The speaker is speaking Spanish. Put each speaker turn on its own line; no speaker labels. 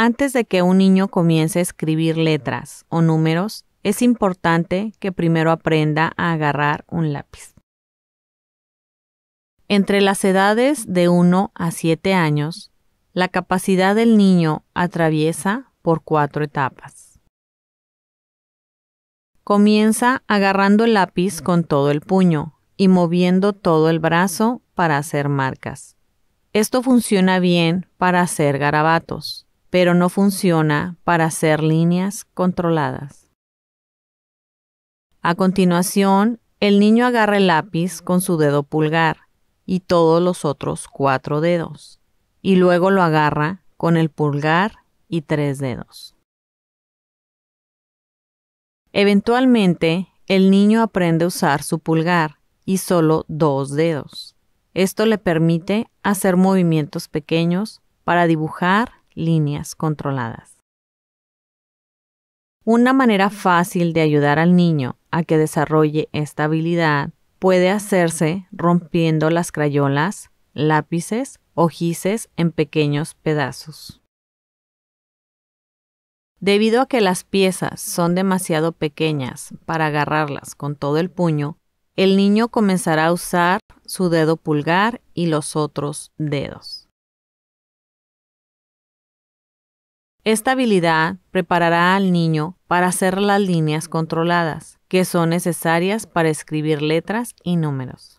Antes de que un niño comience a escribir letras o números, es importante que primero aprenda a agarrar un lápiz. Entre las edades de 1 a 7 años, la capacidad del niño atraviesa por cuatro etapas. Comienza agarrando el lápiz con todo el puño y moviendo todo el brazo para hacer marcas. Esto funciona bien para hacer garabatos pero no funciona para hacer líneas controladas. A continuación, el niño agarra el lápiz con su dedo pulgar y todos los otros cuatro dedos, y luego lo agarra con el pulgar y tres dedos. Eventualmente, el niño aprende a usar su pulgar y solo dos dedos. Esto le permite hacer movimientos pequeños para dibujar líneas controladas. Una manera fácil de ayudar al niño a que desarrolle esta habilidad puede hacerse rompiendo las crayolas, lápices o gises en pequeños pedazos. Debido a que las piezas son demasiado pequeñas para agarrarlas con todo el puño, el niño comenzará a usar su dedo pulgar y los otros dedos. Esta habilidad preparará al niño para hacer las líneas controladas, que son necesarias para escribir letras y números.